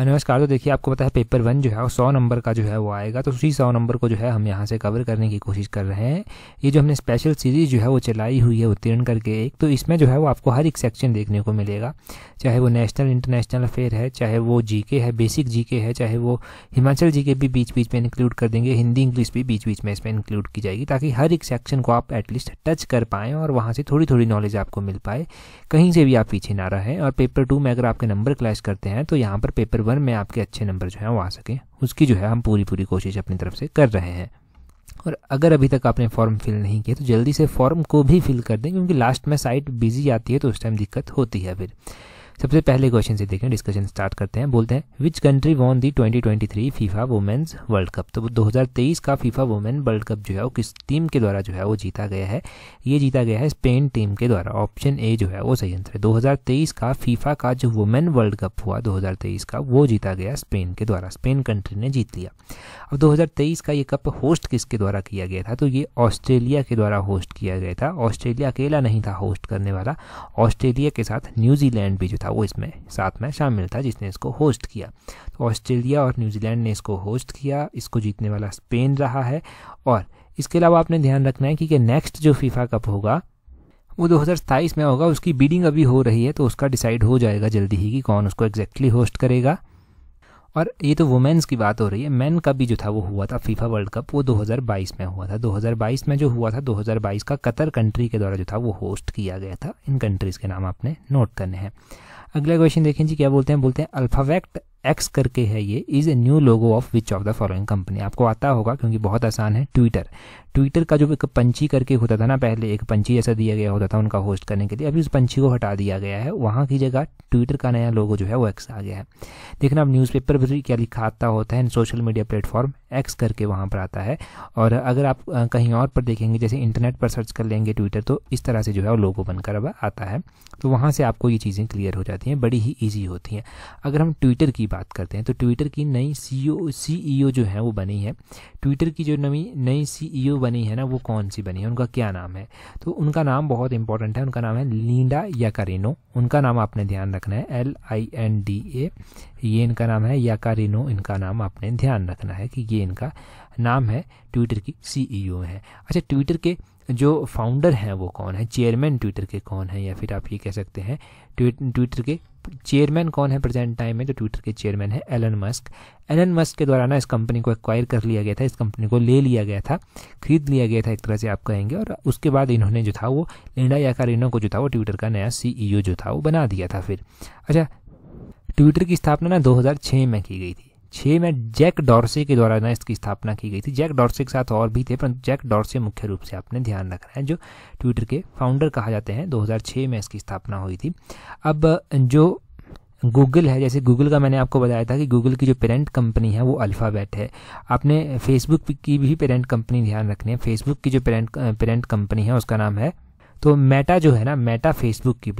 नमस्कार तो देखिए आपको पता है पेपर वन जो है वो सौ नंबर का जो है वो आएगा तो उसी सौ नंबर को जो है हम यहाँ से कवर करने की कोशिश कर रहे हैं ये जो हमने स्पेशल सीरीज जो है वो चलाई हुई है उत्तीर्ण करके एक तो इसमें जो है वो आपको हर एक सेक्शन देखने को मिलेगा चाहे वो नेशनल इंटरनेशनल अफेयर है चाहे वो जी है बेसिक जी है चाहे वो हिमाचल जी भी बीच बीच में इंक्लूड कर देंगे हिंदी इंग्लिश भी बीच बीच में इसमें इंक्लूड की जाएगी ताकि हर एक सेक्शन को आप एटलीस्ट टच कर पाएँ और वहाँ से थोड़ी थोड़ी नॉलेज आपको मिल पाए कहीं से भी आप पीछे ना रहें और पेपर टू में अगर आपके नंबर क्लैश करते हैं तो यहाँ पर पेपर वन में आपके अच्छे नंबर जो हैं वो आ सकें उसकी जो है हम पूरी पूरी कोशिश अपनी तरफ से कर रहे हैं और अगर अभी तक आपने फॉर्म फिल नहीं किया तो जल्दी से फॉर्म को भी फिल कर दें क्योंकि लास्ट में साइट बिजी आती है तो उस टाइम दिक्कत होती है फिर सबसे पहले क्वेश्चन से देखें डिस्कशन स्टार्ट करते हैं बोलते हैं which country won the 2023 FIFA women's world cup तो 2023 का फीफा वुमेन वर्ल्ड कप जो है वो किस टीम के द्वारा जो है वो जीता गया है ये जीता गया है स्पेन टीम के द्वारा ऑप्शन ए जो है वो सही आंसर है तेईस का फीफा का जो वुमेन वर्ल्ड कप हुआ तेईस का वो जीता गया स्पेन के द्वारा स्पेन कंट्री ने जीत लिया अब तेईस का ये कप होस्ट किसके द्वारा किया गया था तो ये ऑस्ट्रेलिया के द्वारा होस्ट किया गया था ऑस्ट्रेलिया अकेला नहीं था होस्ट करने वाला ऑस्ट्रेलिया के साथ न्यूजीलैंड भी जो था वो इसमें साथ में शामिल था जिसने इसको होस्ट किया तो ऑस्ट्रेलिया और न्यूजीलैंड ने इसको होस्ट किया इसको जीतने वाला स्पेन रहा है और इसके अलावा आपने ध्यान रखना है कि नेक्स्ट जो फीफा कप होगा वो दो में होगा उसकी बीडिंग अभी हो रही है तो उसका डिसाइड हो जाएगा जल्दी ही कि कौन उसको एग्जैक्टली होस्ट करेगा और ये तो वुमेन्स की बात हो रही है मेन का भी जो था वो हुआ था फीफा वर्ल्ड कप वो 2022 में हुआ था 2022 में जो हुआ था 2022 का कतर कंट्री के द्वारा जो था वो होस्ट किया गया था इन कंट्रीज़ के नाम आपने नोट करने हैं अगला क्वेश्चन देखें जी क्या बोलते हैं बोलते हैं अल्फावेक्ट एक्स करके है ये is a new logo of which of the following company आपको आता होगा क्योंकि बहुत आसान है ट्विटर ट्विटर का जो एक पंची करके होता था ना पहले एक पंची जैसा दिया गया होता था उनका होस्ट करने के लिए अभी उस पंची को हटा दिया गया है वहाँ की जगह ट्विटर का नया लोगो जो है वो एक्स आ गया है देखना अब न्यूज़पेपर भी क्या लिखा आता होता है सोशल मीडिया प्लेटफॉर्म एक्स करके वहाँ पर आता है और अगर आप कहीं और पर देखेंगे जैसे इंटरनेट पर सर्च कर लेंगे ट्विटर तो इस तरह से जो है वो लोगो बनकर अब आता है तो वहाँ से आपको ये चीज़ें क्लियर हो जाती हैं बड़ी ही ईजी होती हैं अगर हम ट्विटर की बात करते हैं तो ट्विटर की नई सीईओ सीईओ e e जो है वो बनी है ट्विटर की जो नवी नई सीईओ e बनी है ना वो कौन सी बनी है उनका क्या नाम है तो उनका नाम बहुत इंपॉर्टेंट है उनका नाम है लिंडा याकारिनो उनका नाम आपने ध्यान रखना है L I N D A ये इनका नाम है याकारिनो इनका नाम आपने ध्यान रखना है कि ये इनका नाम है ट्विटर की सीईओ है अच्छा ट्विटर के जो फाउंडर हैं वो कौन है चेयरमैन ट्विटर के कौन है या फिर आप ये कह सकते हैं ट्विटर के चेयरमैन कौन है प्रेजेंट टाइम में तो ट्विटर के चेयरमैन है एलन मस्क एलन मस्क के द्वारा ना इस कंपनी को एक्वायर कर लिया गया था इस कंपनी को ले लिया गया था खरीद लिया गया था एक तरह से आप कहेंगे और उसके बाद इन्होंने जो था वो लिंडा कारिनो को जो था वो ट्विटर का नया सीईओ e जो था वो बना दिया था फिर अच्छा ट्विटर की स्थापना ना दो में की गई थी छः में जैक डॉर्से के द्वारा ना इसकी स्थापना की गई थी जैक डॉर्से के साथ और भी थे परंतु जैक डॉर्से मुख्य रूप से आपने ध्यान रखना है जो ट्विटर के फाउंडर कहा जाते हैं 2006 में इसकी स्थापना हुई थी अब जो गूगल है जैसे गूगल का मैंने आपको बताया था कि गूगल की जो पेरेंट कंपनी है वो अल्फ़ाबेट है आपने फेसबुक की भी पेरेंट कंपनी ध्यान रखनी है फेसबुक की जो पेरेंट पेरेंट कंपनी है उसका नाम है तो मेटा जो है ना मेटा फेसबुक की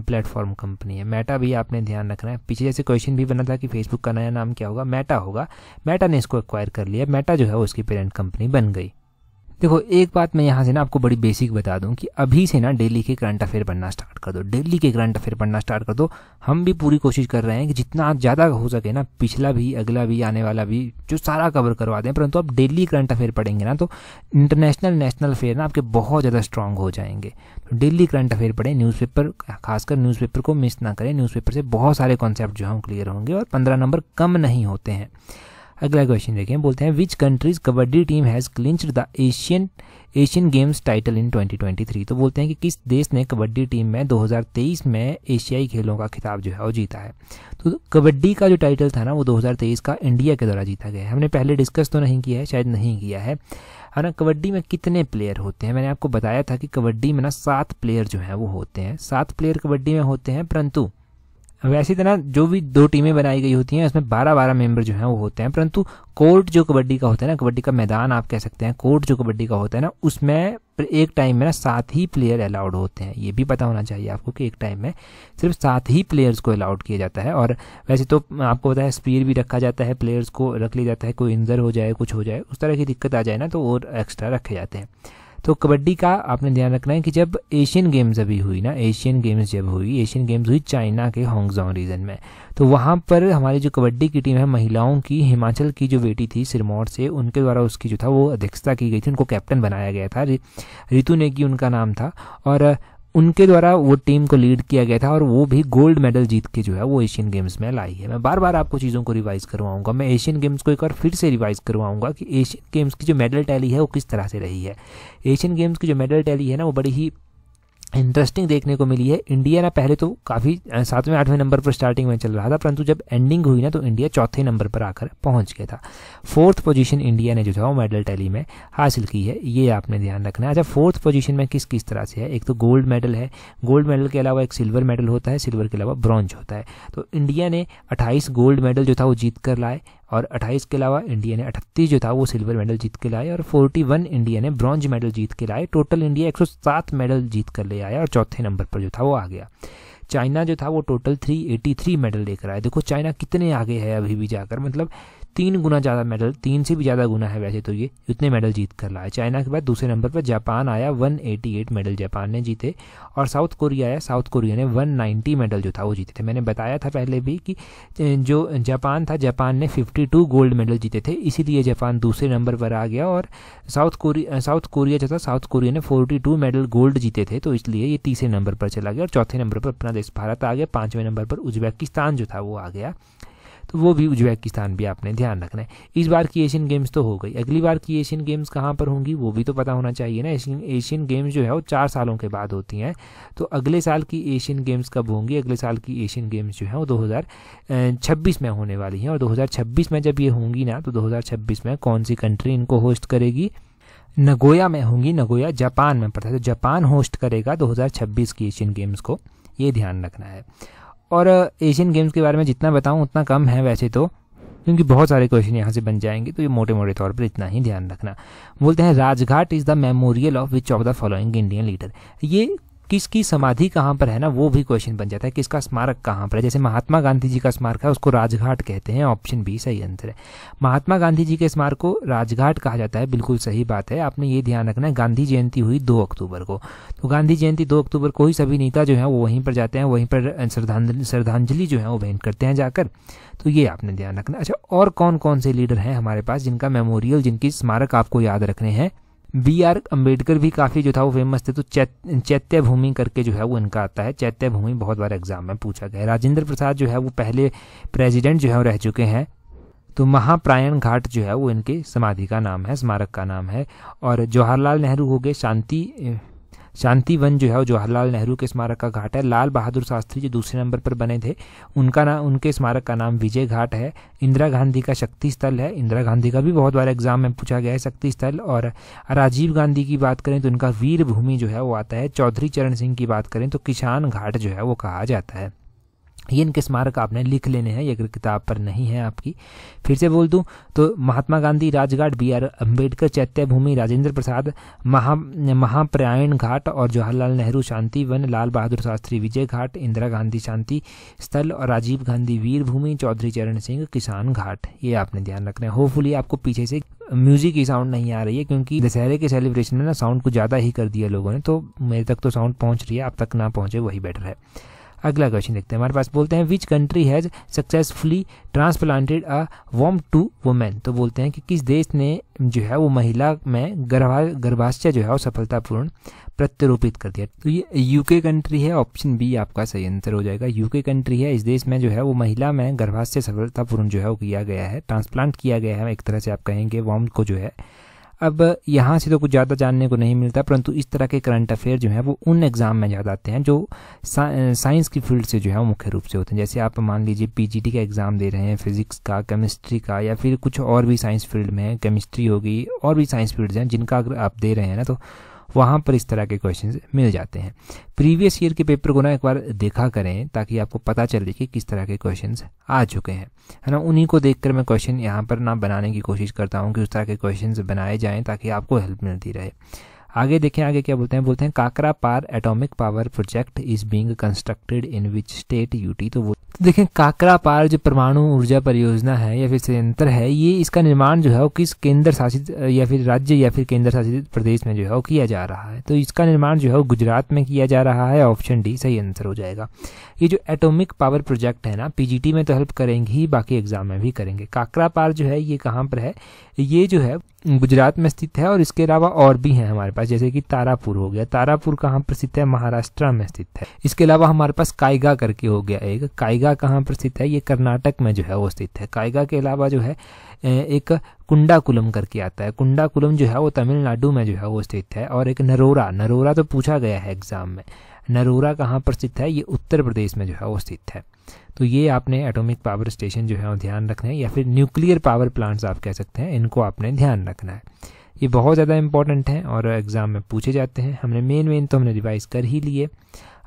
प्लेटफॉर्म कंपनी है मेटा भी आपने ध्यान रखना है पीछे जैसे क्वेश्चन भी बना था कि फेसबुक का नया नाम क्या होगा मेटा होगा मेटा ने इसको एक्वायर कर लिया मेटा जो है उसकी पेरेंट कंपनी बन गई देखो एक बात मैं यहाँ से ना आपको बड़ी बेसिक बता दूँ कि अभी से ना डेली के करंट अफेयर पढ़ना स्टार्ट कर दो डेली के करंट अफेयर पढ़ना स्टार्ट कर दो हम भी पूरी कोशिश कर रहे हैं कि जितना ज़्यादा हो सके ना पिछला भी अगला भी आने वाला भी जो सारा कवर करवा दें परंतु आप डेली करंट अफेयर पढ़ेंगे ना तो इंटरनेशनल नेशनल अफेयर ना आपके बहुत ज़्यादा स्ट्रांग हो जाएंगे तो डेली करंट अफेयर पढ़ें न्यूज़पेपर खासकर न्यूज़पेपर को मिस ना करें न्यूज़पेपर से बहुत सारे कॉन्सेप्ट जो हैं क्लियर होंगे और पंद्रह नंबर कम नहीं होते हैं अगला क्वेश्चन देखें बोलते हैं which countries kabaddi team has clinched the Asian Asian games title in 2023 तो बोलते हैं कि किस देश ने कबड्डी टीम में 2023 में एशियाई खेलों का खिताब जो है वो जीता है तो कबड्डी का जो टाइटल था ना वो 2023 का इंडिया के द्वारा जीता गया है हमने पहले डिस्कस तो नहीं किया है शायद नहीं किया है है ना कबड्डी में कितने प्लेयर होते हैं मैंने आपको बताया था कि कबड्डी में ना सात प्लेयर जो हैं वो होते हैं सात प्लेयर कबड्डी में होते हैं परंतु वैसे तरह जो भी दो टीमें बनाई गई होती हैं उसमें बारह बारह मेंबर जो हैं वो होते हैं परंतु कोर्ट जो कबड्डी का होता है ना कबड्डी का मैदान आप कह सकते हैं कोर्ट जो कबड्डी का होता है ना उसमें एक टाइम में ना सात ही प्लेयर अलाउड होते हैं ये भी पता होना चाहिए आपको कि एक टाइम में सिर्फ सात ही प्लेयर्स को अलाउड किया जाता है और वैसे तो आपको पता है स्पीड भी रखा जाता है प्लेयर्स को रख लिया जाता है कोई इंजर हो जाए कुछ हो जाए उस तरह की दिक्कत आ जाए ना तो और एक्स्ट्रा रखे जाते हैं तो कबड्डी का आपने ध्यान रखना है कि जब एशियन गेम्स अभी हुई ना एशियन गेम्स जब हुई एशियन गेम्स हुई चाइना के होंगजोंग रीजन में तो वहाँ पर हमारी जो कबड्डी की टीम है महिलाओं की हिमाचल की जो बेटी थी सिरमौर से उनके द्वारा उसकी जो था वो अध्यक्षता की गई थी उनको कैप्टन बनाया गया था रितु नेगी उनका नाम था और उनके द्वारा वो टीम को लीड किया गया था और वो भी गोल्ड मेडल जीत के जो है वो एशियन गेम्स में लाई है मैं बार बार आपको चीज़ों को रिवाइज करवाऊंगा मैं एशियन गेम्स को एक बार फिर से रिवाइज करवाऊंगा कि एशियन गेम्स की जो मेडल टैली है वो किस तरह से रही है एशियन गेम्स की जो मेडल टैली है ना वो बड़ी ही इंटरेस्टिंग देखने को मिली है इंडिया ना पहले तो काफ़ी सातवें आठवें नंबर पर स्टार्टिंग में चल रहा था परंतु जब एंडिंग हुई ना तो इंडिया चौथे नंबर पर आकर पहुंच गया था फोर्थ पोजीशन इंडिया ने जो था वो मेडल टैली में हासिल की है ये आपने ध्यान रखना है अच्छा फोर्थ पोजीशन में किस किस तरह से है एक तो गोल्ड मेडल है गोल्ड मेडल के अलावा एक सिल्वर मेडल होता है सिल्वर के अलावा ब्रॉन्ज होता है तो इंडिया ने अट्ठाईस गोल्ड मेडल जो था वो जीत कर लाए और 28 के अलावा इंडिया ने 38 जो था वो सिल्वर मेडल जीत के लाए और 41 इंडिया ने ब्रॉन्ज मेडल जीत के लाए टोटल इंडिया 107 मेडल जीत कर ले आया और चौथे नंबर पर जो था वो आ गया चाइना जो था वो टोटल 383 मेडल लेकर आया देखो चाइना कितने आगे है अभी भी जाकर मतलब तीन गुना ज़्यादा मेडल तीन से भी ज़्यादा गुना है वैसे तो ये इतने मेडल जीत कर लाया चाइना के बाद दूसरे नंबर पर जापान आया 188 मेडल जापान ने जीते और साउथ कोरिया आया साउथ कोरिया ने 190 मेडल जो था वो जीते थे मैंने बताया था पहले भी कि जो जापान था जापान ने 52 गोल्ड मेडल जीते थे इसीलिए जापान दूसरे नंबर पर आ गया और साउथ कोरिया साउथ कोरिया जो था साउथ कोरिया ने फोर्टी मेडल गोल्ड जीते थे तो इसलिए ये तीसरे नंबर पर चला गया और चौथे नंबर पर अपना देश भारत आ गया पाँचवें नंबर पर उज्बेकिस्तान जो था वो आ गया तो वो भी उज्बेकिस्तान भी आपने ध्यान रखना है इस बार की एशियन गेम्स तो हो गई अगली बार की एशियन गेम्स कहाँ पर होंगी वो भी तो पता होना चाहिए ना एशियन एशियन गेम्स जो है वो चार सालों के बाद होती हैं तो अगले साल की एशियन गेम्स कब होंगी अगले साल की एशियन गेम्स जो है वो दो में होने वाली हैं और दो में जब ये होंगी ना तो दो में कौन सी कंट्री इनको होस्ट करेगी नगोया में होंगी नगोया जापान में पड़ता है तो जापान होस्ट करेगा 2026 की एशियन गेम्स को ये ध्यान रखना है और एशियन गेम्स के बारे में जितना बताऊँ उतना कम है वैसे तो क्योंकि बहुत सारे क्वेश्चन यहाँ से बन जाएंगे तो ये मोटे मोटे तौर पर इतना ही ध्यान रखना बोलते हैं Rajghat is the memorial of which of the following Indian leader ये किसकी समाधि कहाँ पर है ना वो भी क्वेश्चन बन जाता है किसका स्मारक कहाँ पर है जैसे महात्मा गांधी जी का स्मारक है उसको राजघाट कहते हैं ऑप्शन बी सही आंसर है महात्मा गांधी जी के स्मारक को राजघाट कहा जाता है बिल्कुल सही बात है आपने ये ध्यान रखना है गांधी जयंती हुई दो अक्टूबर को तो गांधी जयंती दो अक्टूबर को ही सभी नेता जो है वो वहीं पर जाते हैं वहीं पर श्रद्धांजलि जो है वो भेंट करते हैं जाकर तो ये आपने ध्यान रखना अच्छा और कौन कौन से लीडर हैं हमारे पास जिनका मेमोरियल जिनकी स्मारक आपको याद रखने हैं बी आर अम्बेडकर भी काफ़ी जो था वो फेमस थे तो चैत, चैत्य भूमि करके जो है वो इनका आता है चैत्य भूमि बहुत बार एग्जाम में पूछा गया राजेंद्र प्रसाद जो है वो पहले प्रेसिडेंट जो है वो रह चुके हैं तो महाप्रायण घाट जो है वो इनके समाधि का नाम है स्मारक का नाम है और जवाहरलाल नेहरू हो गए शांति शांति वन जो है वो जवाहरलाल नेहरू के स्मारक का घाट है लाल बहादुर शास्त्री जो दूसरे नंबर पर बने थे उनका नाम उनके स्मारक का नाम विजय घाट है इंदिरा गांधी का शक्ति स्थल है इंदिरा गांधी का भी बहुत बार एग्जाम में पूछा गया है शक्ति स्थल और राजीव गांधी की बात करें तो उनका वीर भूमि जो है वो आता है चौधरी चरण सिंह की बात करें तो किसान घाट जो है वो कहा जाता है ये इनके स्मारक आपने लिख लेने हैं ये अगर किताब पर नहीं है आपकी फिर से बोल दूं तो महात्मा गांधी राजघाट बी आर अम्बेडकर चैत्यभूमि राजेंद्र प्रसाद महा महाप्रायण घाट और जवाहरलाल नेहरू शांति वन लाल बहादुर शास्त्री विजय घाट इंदिरा गांधी शांति स्थल और राजीव गांधी वीर भूमि चौधरी चरण सिंह किसान घाट ये आपने ध्यान रखना है होपफुली आपको पीछे से म्यूजिक की साउंड नहीं आ रही है क्योंकि दशहरे के सेलिब्रेशन में ना साउंड को ज़्यादा ही कर दिया लोगों ने तो मेरे तक तो साउंड पहुंच रही है आप तक ना पहुंचे वही बेटर है अगला क्वेश्चन देखते हैं हमारे पास बोलते हैं which country has successfully transplanted a womb to women तो बोलते हैं कि किस देश ने जो है वो महिला में गर्भा गर्भाशय जो है वो सफलतापूर्ण प्रत्यारोपित कर दिया तो ये यूके कंट्री है ऑप्शन बी आपका सही आंसर हो जाएगा यूके कंट्री है इस देश में जो है वो महिला में गर्भाशय सफलतापूर्ण जो है वो किया गया है ट्रांसप्लांट किया गया है एक तरह से आप कहेंगे वॉम को जो है अब यहाँ से तो कुछ ज़्यादा जानने को नहीं मिलता परंतु इस तरह के करंट अफेयर जो हैं वो उन एग्ज़ाम में ज़्यादा आते हैं जो साइंस की फील्ड से जो है वो मुख्य रूप से होते हैं जैसे आप मान लीजिए पीजीटी का एग्ज़ाम दे रहे हैं फिजिक्स का केमिस्ट्री का या फिर कुछ और भी साइंस फील्ड में केमिस्ट्री होगी और भी साइंस फील्ड्स हैं जिनका अगर आप दे रहे हैं ना तो वहाँ पर इस तरह के क्वेश्चन मिल जाते हैं प्रीवियस ईयर के पेपर को ना एक बार देखा करें ताकि आपको पता चले कि किस तरह के क्वेश्चन आ चुके हैं है ना उन्हीं को देखकर मैं क्वेश्चन यहाँ पर ना बनाने की कोशिश करता हूँ कि उस तरह के क्वेश्चन बनाए जाएँ ताकि आपको हेल्प मिलती रहे आगे देखें आगे क्या बोलते हैं बोलते हैं Kakrapar atomic power project is being constructed in which state UT तो वो देखें काकरा पार जो परमाणु ऊर्जा परियोजना है या फिर संयंत्र है ये इसका निर्माण जो है वो किस केंद्र शासित या फिर राज्य या फिर केंद्र शासित प्रदेश में जो है वो किया जा रहा है तो इसका निर्माण जो है वो गुजरात में किया जा रहा है ऑप्शन डी सही आंसर हो जाएगा ये जो एटोमिक पावर प्रोजेक्ट है ना पीजीटी में तो हेल्प करेंगे ही बाकी एग्जाम में भी करेंगे काकरा पार जो है ये कहाँ पर है ये जो है गुजरात में स्थित है और इसके अलावा और भी हैं हमारे पास जैसे कि तारापुर हो गया तारापुर कहाँ पर स्थित है महाराष्ट्र में स्थित है इसके अलावा हमारे पास कायगा करके हो गया एक कायगा कहाँ पर स्थित है ये कर्नाटक में जो है वो स्थित है कायगा के अलावा जो है एक कुंडाकुलम करके आता है कुंडाकुलम जो है वो तमिलनाडु में जो है वो स्थित है और एक नरोरा नरोरा तो पूछा गया है एग्जाम में नरोरा कहाँ पर स्थित है ये उत्तर प्रदेश में जो है वो स्थित है तो ये आपने एटॉमिक पावर स्टेशन जो है ध्यान रखना है या फिर न्यूक्लियर पावर प्लांट्स आप कह सकते हैं इनको आपने ध्यान रखना है ये बहुत ज़्यादा इंपॉर्टेंट हैं और एग्ज़ाम में पूछे जाते हैं हमने मेन मेन तो हमने रिवाइज कर ही लिए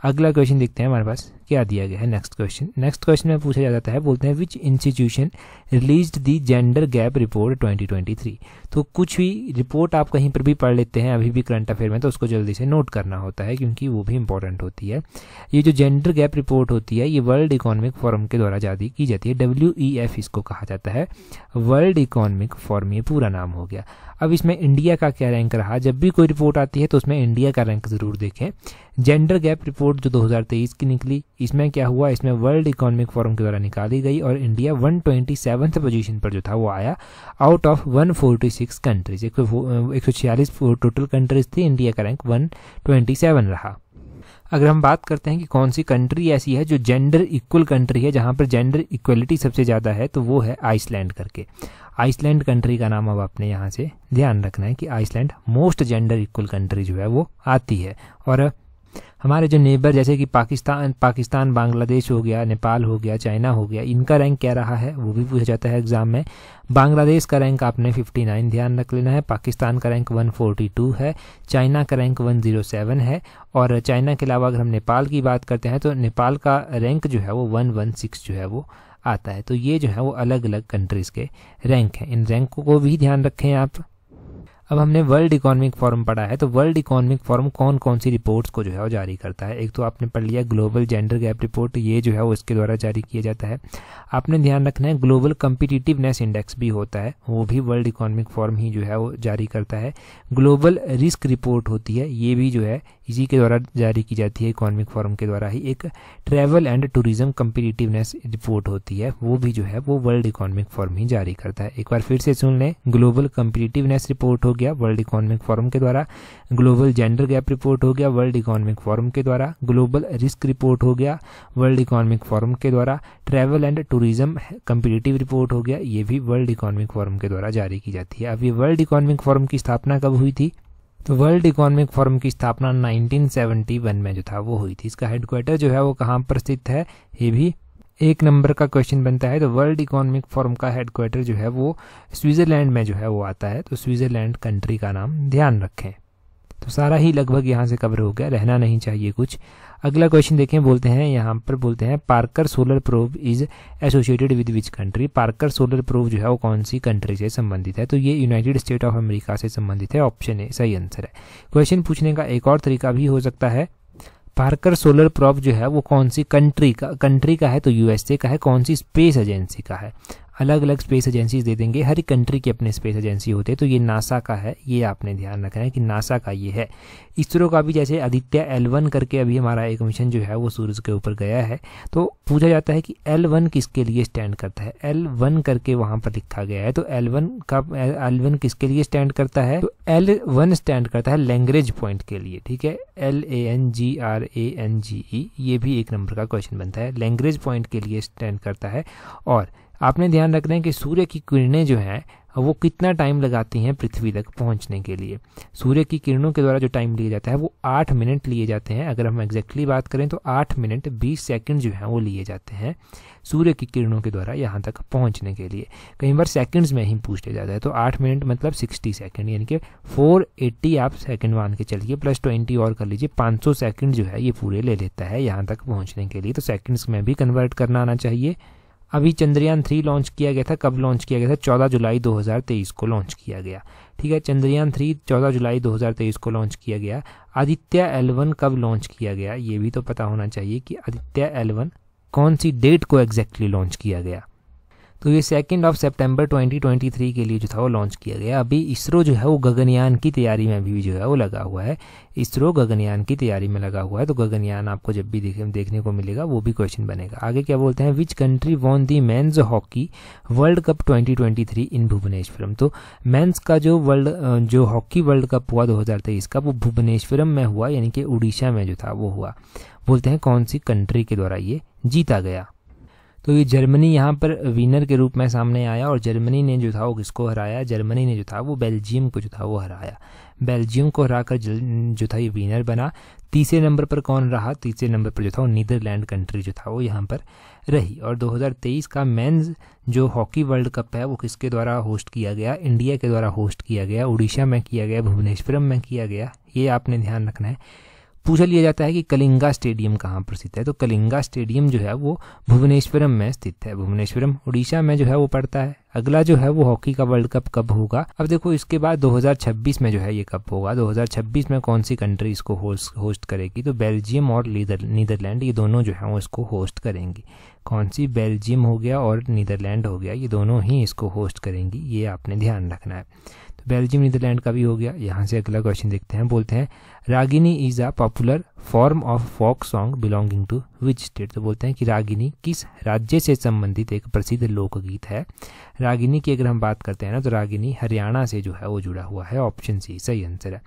अगला क्वेश्चन देखते हैं हमारे पास क्या दिया गया है नेक्स्ट क्वेश्चन नेक्स्ट क्वेश्चन में पूछा जाता है बोलते हैं which institution release the gender gap report 2023 तो कुछ भी रिपोर्ट आप कहीं पर भी पढ़ लेते हैं अभी भी करंट अफेयर में तो उसको जल्दी से नोट करना होता है क्योंकि वो भी इंपॉर्टेंट होती है ये जो जेंडर गैप रिपोर्ट होती है ये वर्ल्ड इकोनॉमिक फोरम के द्वारा जारी की जाती है डब्ल्यू e इसको कहा जाता है वर्ल्ड इकोनॉमिक फोरम ये पूरा नाम हो गया अब इसमें इंडिया का क्या रैंक रहा जब भी कोई रिपोर्ट आती है तो उसमें इंडिया का रैंक जरूर देखें जेंडर गैप रिपोर्ट जो 2023 की निकली इसमें क्या हुआ इसमें वर्ल्ड इकोनॉमिक फोरम के द्वारा निकाली गई और India one twenty seventh position पर जो था वो आया out of one forty six countries एक सौ छियालीस टोटल कंट्रीज थी इंडिया का रैंक वन ट्वेंटी सेवन रहा अगर हम बात करते हैं कि कौन सी कंट्री ऐसी है जो जेंडर इक्वल कंट्री है जहाँ पर जेंडर इक्वलिटी सबसे ज़्यादा है तो वो है आइसलैंड करके आइसलैंड कंट्री का नाम अब आपने यहाँ से ध्यान रखना है कि Iceland most gender equal country जो है वो आती है और हमारे जो नेबर जैसे कि पाकिस्तान पाकिस्तान बांग्लादेश हो गया नेपाल हो गया चाइना हो गया इनका रैंक क्या रहा है वो भी पूछा जाता है एग्जाम में बांग्लादेश का रैंक आपने 59 ध्यान रख लेना है पाकिस्तान का रैंक 142 है चाइना का रैंक 107 है और चाइना के अलावा अगर हम नेपाल की बात करते हैं तो नेपाल का रैंक जो है वो वन जो है वो आता है तो ये जो है वो अलग अलग कंट्रीज़ के रैंक हैं इन रैंकों को भी ध्यान रखें आप अब हमने वर्ल्ड इकोनॉमिक फोरम पढ़ा है तो वर्ल्ड इकोनॉमिक फोरम कौन कौन सी रिपोर्ट्स को जो है वो जारी करता है एक तो आपने पढ़ लिया ग्लोबल जेंडर गैप रिपोर्ट ये जो है वो इसके द्वारा जारी किया जाता है आपने ध्यान रखना है ग्लोबल कम्पिटिटिवनेस इंडेक्स भी होता है वो भी वर्ल्ड इकोनॉमिक फोरम ही जो है वो जारी करता है ग्लोबल रिस्क रिपोर्ट होती है ये भी जो है इसी के द्वारा जारी की जाती है इकोनॉमिक फोरम के द्वारा ही एक travel and tourism competitiveness report होती है वो भी जो है वो वर्ल्ड इकोनॉमिक फोरम ही जारी करता है एक बार फिर से सुन लें ग्लोबल कम्पिटिटिवनेस रिपोर्ट हो गया वर्ल्ड इकोनॉमिक फोरम के द्वारा ग्लोबल जेंडर गैप रिपोर्ट हो गया वर्ल्ड इकोनॉमिक फोरम के द्वारा ग्लोबल रिस्क रिपोर्ट हो गया वर्ल्ड इकोनॉमिक फोरम के द्वारा travel and tourism competitive report हो गया ये भी वर्ल्ड इकोनॉमिक फोरम के द्वारा जारी की जाती है अब ये वर्ल्ड इकोनॉमिक फोरम की स्थापना कब हुई थी तो वर्ल्ड इकोनॉमिक फोरम की स्थापना 1971 में जो था वो हुई थी इसका हेडक्वार्टर जो है वो कहाँ पर स्थित है ये भी एक नंबर का क्वेश्चन बनता है तो वर्ल्ड इकोनॉमिक फोरम का हेडक्वार्टर जो है वो स्विट्जरलैंड में जो है वो आता है तो स्विट्जरलैंड कंट्री का नाम ध्यान रखें तो सारा ही लगभग यहाँ से कवर हो गया रहना नहीं चाहिए कुछ अगला क्वेश्चन देखें बोलते हैं यहाँ पर बोलते हैं Parker solar probe is associated with which country Parker solar probe जो है वो कौन सी कंट्री से संबंधित है तो ये यूनाइटेड स्टेट ऑफ अमेरिका से संबंधित है ऑप्शन ए सही आंसर है क्वेश्चन पूछने का एक और तरीका भी हो सकता है पार्कर सोलर प्रॉप जो है वो कौन सी कंट्री का कंट्री का है तो यूएसए का है कौन सी स्पेस एजेंसी का है अलग अलग स्पेस एजेंसी दे देंगे हर कंट्री की अपने स्पेस एजेंसी होते हैं तो ये नासा का है ये आपने ध्यान रखना है कि नासा का ये है इसरो का भी जैसे आदित्य एल वन करके अभी हमारा एक मिशन जो है वो सूरज के ऊपर गया है तो पूछा जाता है कि एल वन किसके लिए स्टैंड करता है एल वन करके वहाँ पर लिखा गया है तो एल वन का एल वन किसके लिए स्टैंड करता है तो एल वन स्टैंड करता है लैंग्वेज पॉइंट के लिए ठीक है L A N G R A N G E ये भी एक नंबर का क्वेश्चन बनता है लैंग्वेज पॉइंट के लिए स्टैंड करता है और आपने ध्यान रखना है कि सूर्य की किरणें जो हैं वो कितना टाइम लगाती हैं पृथ्वी तक पहुंचने के लिए सूर्य की किरणों के द्वारा जो टाइम लिया जाता है वो आठ मिनट लिए जाते हैं अगर हम एग्जैक्टली बात करें तो आठ मिनट बीस सेकंड जो है वो लिए जाते हैं सूर्य की किरणों के द्वारा यहाँ तक पहुंचने के लिए कई बार सेकंड्स में ही पूछ लिया जाता है तो आठ मिनट मतलब सिक्सटी सेकेंड यानी कि फोर आप सेकेंड मान के चलिए प्लस ट्वेंटी और कर लीजिए पाँच सौ जो है ये पूरे ले लेता है यहाँ तक पहुँचने के लिए तो सेकेंड्स में भी कन्वर्ट करना आना चाहिए अभी चंद्रयान थ्री लॉन्च किया गया था कब लॉन्च किया गया था चौदह जुलाई 2023 को लॉन्च किया गया ठीक है चंद्रयान थ्री चौदह जुलाई 2023 को लॉन्च किया गया आदित्य एलवन कब लॉन्च किया गया ये भी तो पता होना चाहिए कि आदित्य एलवन कौन सी डेट को एग्जैक्टली लॉन्च किया गया तो ये सेकेंड ऑफ सेप्टेम्बर 2023 के लिए जो था वो लॉन्च किया गया अभी इसरो जो है वो गगनयान की तैयारी में भी जो है वो लगा हुआ है इसरो गगनयान की तैयारी में लगा हुआ है तो गगनयान आपको जब भी देखे, देखने को मिलेगा वो भी क्वेश्चन बनेगा आगे क्या बोलते हैं which country won the men's hockey world cup 2023 in Bhubaneswar तो मैंस का जो वर्ल्ड जो हॉकी वर्ल्ड कप हुआ 2023 का वो भुवनेश्वरम में हुआ यानी कि उड़ीसा में जो था वो हुआ बोलते हैं कौन सी कंट्री के द्वारा ये जीता गया तो ये जर्मनी यहाँ पर विनर के रूप में सामने आया और जर्मनी ने जो था वो किसको हराया जर्मनी ने जो था वो बेल्जियम को जो था वो हराया बेल्जियम को हराकर जो था ये विनर बना तीसरे नंबर पर कौन रहा तीसरे नंबर पर जो था वो नीदरलैंड कंट्री जो था वो यहाँ पर रही और 2023 का मेंस जो हॉकी वर्ल्ड कप है वो किसके द्वारा होस्ट किया गया इंडिया के द्वारा होस्ट किया गया उड़ीसा में किया गया भुवनेश्वरम में किया गया ये आपने ध्यान रखना है पूछा लिया जाता है कि कलिंगा स्टेडियम कहाँ पर स्थित है तो कलिंगा स्टेडियम जो है वो भुवनेश्वरम में स्थित है भुवनेश्वरम उड़ीसा में जो है वो पड़ता है अगला जो है वो हॉकी का वर्ल्ड कप कब होगा अब देखो इसके बाद 2026 में जो है ये कप होगा 2026 में कौन सी कंट्री इसको होस्ट करेगी तो बेल्जियम और नीदरलैंड ये दोनों जो है वो इसको होस्ट करेंगी कौन सी बेल्जियम हो गया और नीदरलैंड हो गया ये दोनों ही इसको होस्ट करेंगी ये आपने ध्यान रखना है बेल्जियम नीदरलैंड का भी हो गया यहाँ से अगला क्वेश्चन देखते हैं बोलते हैं Ragini is a popular form of folk song belonging to which state तो बोलते हैं कि रागिनी किस राज्य से संबंधित एक प्रसिद्ध लोकगीत है रागिनी की अगर हम बात करते हैं ना तो रागिनी हरियाणा से जो है वो जुड़ा हुआ है ऑप्शन सी सही आंसर है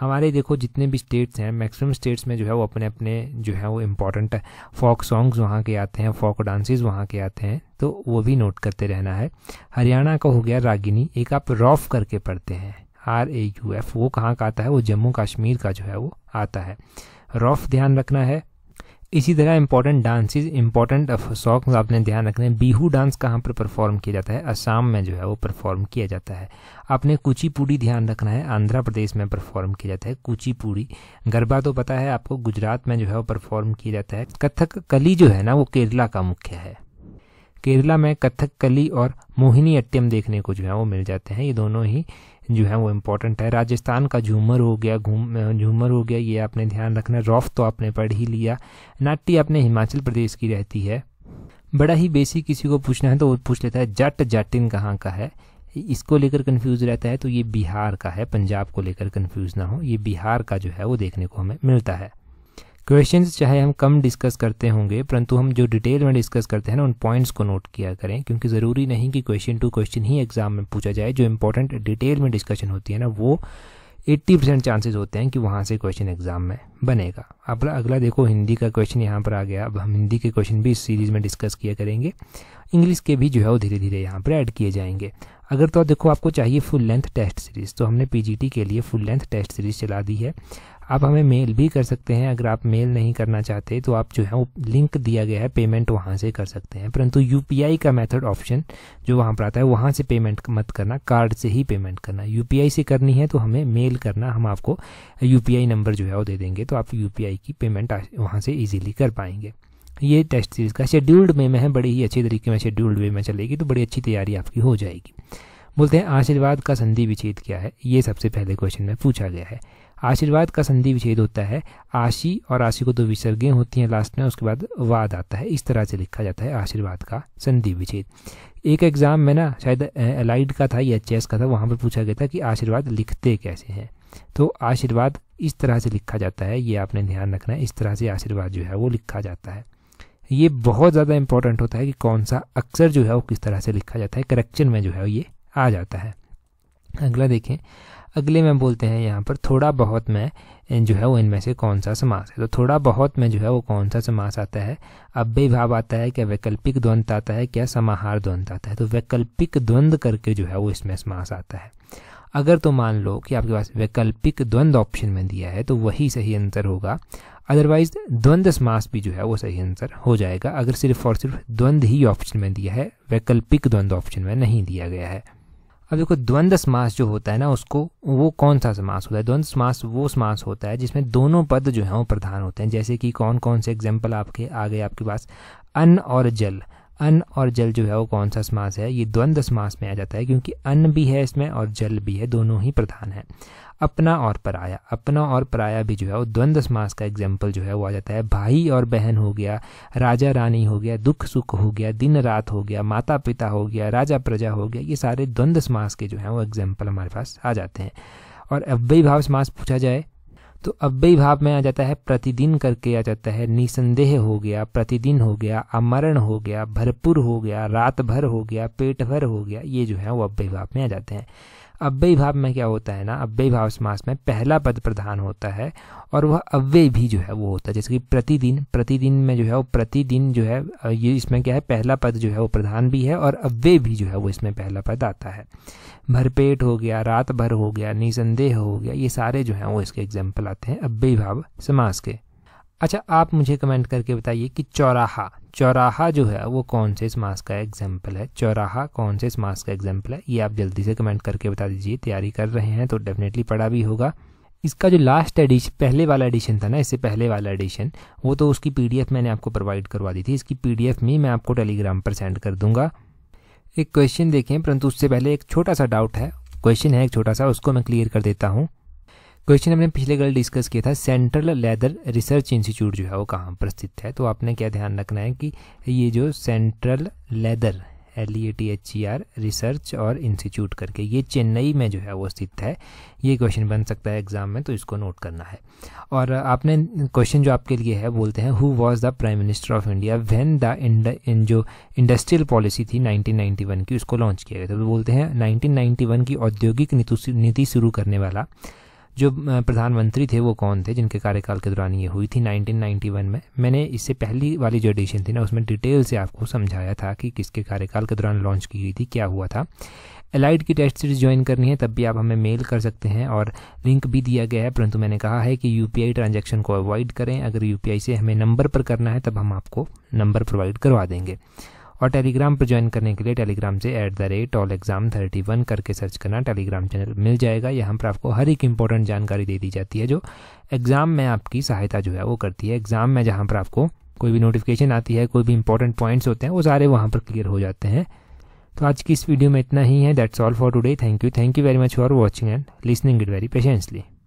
हमारे देखो जितने भी स्टेट्स हैं मैक्सिमम स्टेट्स में जो है वो अपने अपने जो है वो इम्पॉर्टेंट फोक सॉन्ग्स वहाँ के आते हैं फोक डांसेस वहाँ के आते हैं तो वो भी नोट करते रहना है हरियाणा का हो गया रागिनी एक आप रॉफ करके पढ़ते हैं आर ए यू एफ वो कहाँ का आता है वो जम्मू कश्मीर का जो है वो आता है रॉफ ध्यान रखना है इसी तरह इंपॉर्टेंट डांसेस इम्पोर्टेंट सॉन्ग्स आपने ध्यान रखने हैं बिहू डांस कहाँ पर परफॉर्म किया जाता है असम में जो है वो परफॉर्म किया जाता है आपने कुचीपुड़ी ध्यान रखना है आंध्र प्रदेश में परफॉर्म किया जाता है कुचिपुड़ी गरबा तो पता है आपको गुजरात में जो है वो परफॉर्म किया जाता है कथक कली जो है ना वो केरला का मुख्य है केरला में कथक कली और मोहिनी अट्टम देखने को जो है वो मिल जाते हैं ये दोनों ही जो है वो इम्पोर्टेंट है राजस्थान का झूमर हो गया झूमर हो गया ये आपने ध्यान रखना रॉफ तो आपने पढ़ ही लिया नाट्टी आपने हिमाचल प्रदेश की रहती है बड़ा ही बेसिक किसी को पूछना है तो वो पूछ लेता है जट जाटिन कहाँ का है इसको लेकर कन्फ्यूज रहता है तो ये बिहार का है पंजाब को लेकर कन्फ्यूज ना हो ये बिहार का जो है वो देखने को हमें मिलता है क्वेश्चंस चाहे हम कम डिस्कस करते होंगे परंतु हम जो डिटेल में डिस्कस करते हैं ना उन पॉइंट्स को नोट किया करें क्योंकि ज़रूरी नहीं कि क्वेश्चन टू क्वेश्चन ही एग्जाम में पूछा जाए जो इंपॉर्टेंट डिटेल में डिस्कशन होती है ना वो 80 परसेंट चांसेज होते हैं कि वहाँ से क्वेश्चन एग्जाम में बनेगा अब अगला देखो हिंदी का क्वेश्चन यहाँ पर आ गया अब हम हिंदी के क्वेश्चन भी इस सीरीज़ में डिस्कस किया करेंगे इंग्लिश के भी जो है वो धीरे धीरे यहाँ पर ऐड किए जाएंगे अगर तो देखो आपको चाहिए फुल लेंथ टेस्ट सीरीज़ तो हमने पीजीटी के लिए फुल लेंथ टेस्ट सीरीज़ चला दी है आप हमें मेल भी कर सकते हैं अगर आप मेल नहीं करना चाहते तो आप जो है वो लिंक दिया गया है पेमेंट वहाँ से कर सकते हैं परंतु यू का मेथड ऑप्शन जो वहाँ पर आता है वहाँ से पेमेंट मत करना कार्ड से ही पेमेंट करना यू से करनी है तो हमें मेल करना हम आपको यू नंबर जो है वो दे देंगे तो आप यू की पेमेंट वहाँ से ईजिली कर पाएंगे ये टेस्ट सीरीज का शेड्यूल्ड वे में है बड़ी ही अच्छे तरीके में शेड्यूल्ड वे में चलेगी तो बड़ी अच्छी तैयारी आपकी हो जाएगी बोलते हैं आशीर्वाद का संधि विच्छेद क्या है ये सबसे पहले क्वेश्चन में पूछा गया है आशीर्वाद का संधि विच्छेद होता है आशी और आशी को दो विसर्गे होती हैं लास्ट में उसके बाद वाद आता है इस तरह से लिखा जाता है आशीर्वाद का संधि विच्छेद एक एग्जाम में ना शायद एलाइड का था या चेस का था वहाँ पर पूछा गया था कि आशीर्वाद लिखते कैसे हैं तो आशीर्वाद इस तरह से लिखा जाता है ये आपने ध्यान रखना है इस तरह से आशीर्वाद जो है वो लिखा जाता है ये बहुत ज़्यादा इंपॉर्टेंट होता है कि कौन सा अक्सर जो है वो किस तरह से लिखा जाता है करेक्शन में जो है ये आ जाता है अगला देखें अगले में बोलते हैं यहाँ पर थोड़ा बहुत में जो है वो इनमें से कौन सा समास है तो थोड़ा बहुत में जो है वो कौन सा समास आता है भाव आता है क्या वैकल्पिक द्वंद्व आता है क्या समाहार द्वंद आता है तो वैकल्पिक द्वंद्व करके जो है वो इसमें समास आता है अगर तो मान लो कि आपके पास वैकल्पिक द्वंद्व ऑप्शन में दिया है तो वही सही आंसर होगा अदरवाइज द्वंद समास भी जो है वो सही आंसर हो जाएगा अगर सिर्फ और सिर्फ द्वंद ही ऑप्शन में दिया है वैकल्पिक द्वंद ऑप्शन में नहीं दिया गया है अब देखो द्वंद्व समास जो होता है ना उसको वो कौन सा समास होता है द्वंद्व समास वो समास होता है जिसमें दोनों पद जो हैं वो प्रधान होते हैं जैसे कि कौन कौन से एग्जाम्पल आपके आ गए आपके पास अन्न और जल अन्न और जल जो है वो कौन सा समास है ये द्वंद्व समास में आ जाता है क्योंकि अन्न भी है इसमें और जल भी है दोनों ही प्रधान है अपना और पराया अपना और पराया भी जो है वो द्वंद्व समास का एग्जाम्पल जो है वो आ जाता है भाई और बहन हो गया राजा रानी हो गया दुख सुख हो गया दिन रात हो गया माता पिता हो गया राजा प्रजा हो गया ये सारे द्वंद्व समास के जो है वो एग्जाम्पल हमारे पास आ जाते हैं और अव्यय भाव समास पूछा जाए तो अव्यय भाव में आ जाता है प्रतिदिन करके आ जाता है निसंदेह हो गया प्रतिदिन हो गया अमरण हो गया भरपूर हो गया रात भर हो गया पेट भर हो गया ये जो है वो अव्यय भाव में आ जाते हैं अव्यय भाव में क्या होता है ना अव्यय भाव समास में पहला पद प्रधान होता है और वह अव्यय भी जो है वो होता है जैसे कि प्रतिदिन प्रतिदिन में जो है वो प्रतिदिन जो है ये इसमें क्या है पहला पद जो है वो प्रधान भी है और अव्यय भी जो है वो इसमें पहला पद आता है भरपेट हो गया रात भर हो गया निसंदेह हो गया ये सारे जो हैं वो इसके एग्जाम्पल आते हैं अव्यय भाव समास के अच्छा आप मुझे कमेंट करके बताइए कि चौराहा चौराहा जो है वो कौन से इस मास का एग्जाम्पल है चौराहा कौन से इस मास का एग्जाम्पल है ये आप जल्दी से कमेंट करके बता दीजिए तैयारी कर रहे हैं तो डेफिनेटली पढ़ा भी होगा इसका जो लास्ट एडिशन पहले वाला एडिशन था ना इससे पहले वाला एडिशन वो तो उसकी पीडीएफ मैंने आपको प्रोवाइड करवा दी थी इसकी पीडीएफ में मैं आपको टेलीग्राम पर सेंड कर दूंगा एक क्वेश्चन देखें परंतु उससे पहले एक छोटा सा डाउट है क्वेश्चन है एक छोटा सा उसको मैं क्लियर कर देता हूँ क्वेश्चन हमने पिछले कल डिस्कस किया था सेंट्रल लेदर रिसर्च इंस्टीट्यूट जो है वो कहाँ पर स्थित है तो आपने क्या ध्यान रखना है कि ये जो central leather L E A T H E R research और इंस्टीट्यूट करके ये चेन्नई में जो है वो स्थित है ये क्वेश्चन बन सकता है एग्जाम में तो इसको नोट करना है और आपने क्वेश्चन जो आपके लिए है बोलते हैं who was the prime minister of India when the इन जो इंडस्ट्रियल पॉलिसी थी 1991 की उसको लॉन्च किया गया था तो बोलते हैं 1991 की औद्योगिक नीति शुरू करने वाला जो प्रधानमंत्री थे वो कौन थे जिनके कार्यकाल के दौरान ये हुई थी 1991 में मैंने इससे पहली वाली जो एडिशन थी ना उसमें डिटेल से आपको समझाया था कि किसके कार्यकाल के दौरान लॉन्च की गई थी क्या हुआ था एलाइड की टेस्ट सीरीज ज्वाइन करनी है तब भी आप हमें मेल कर सकते हैं और लिंक भी दिया गया है परंतु मैंने कहा है कि यूपीआई ट्रांजेक्शन को अवॉइड करें अगर यूपीआई से हमें नंबर पर करना है तब हम आपको नंबर प्रोवाइड करवा देंगे और टेलीग्राम पर ज्वाइन करने के लिए टेलीग्राम से at the rate all exam thirty one करके सर्च करना टेलीग्राम चैनल मिल जाएगा यहाँ पर आपको हर एक इंपॉर्टेंट जानकारी दे दी जाती है जो एग्ज़ाम में आपकी सहायता जो है वो करती है एग्ज़ाम में जहाँ पर आपको कोई भी नोटिफिकेशन आती है कोई भी इंपॉर्टेंट पॉइंट्स होते हैं वो सारे वहाँ पर क्लियर हो जाते हैं तो आज की इस वीडियो में इतना ही है that's all for today thank you thank you very much for watching and listening it very patiently